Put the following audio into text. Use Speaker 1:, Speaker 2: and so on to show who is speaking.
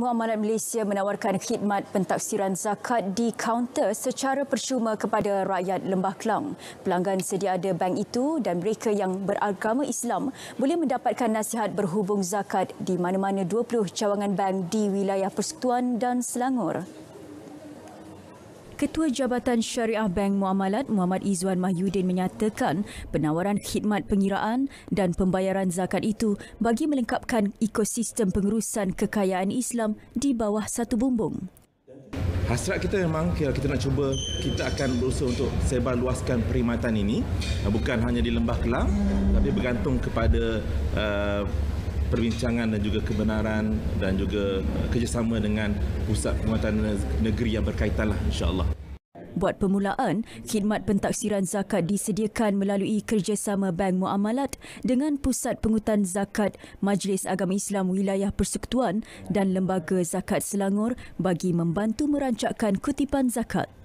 Speaker 1: Muamalat Malaysia menawarkan khidmat pentaksiran zakat di kaunter secara percuma kepada rakyat Lembah Kelang. Pelanggan sedia ada bank itu dan mereka yang beragama Islam boleh mendapatkan nasihat berhubung zakat di mana-mana 20 cawangan bank di wilayah Persekutuan dan Selangor. Ketua Jabatan Syariah Bank Muamalat Muhammad Izzuan Mahyudin menyatakan penawaran khidmat pengiraan dan pembayaran zakat itu bagi melengkapkan ekosistem pengurusan kekayaan Islam di bawah satu bumbung.
Speaker 2: Hasrat kita memang kita nak cuba, kita akan berusaha untuk sebar luaskan perkhidmatan ini. Bukan hanya di Lembah Kelang, tapi bergantung kepada uh, perbincangan dan juga kebenaran dan juga uh, kerjasama dengan Pusat Penguatan Negeri yang berkaitan lah insyaAllah.
Speaker 1: Buat permulaan, khidmat pentaksiran zakat disediakan melalui kerjasama Bank Muamalat dengan Pusat Pengutan Zakat, Majlis Agama Islam Wilayah Persekutuan dan Lembaga Zakat Selangor bagi membantu merancakkan kutipan zakat.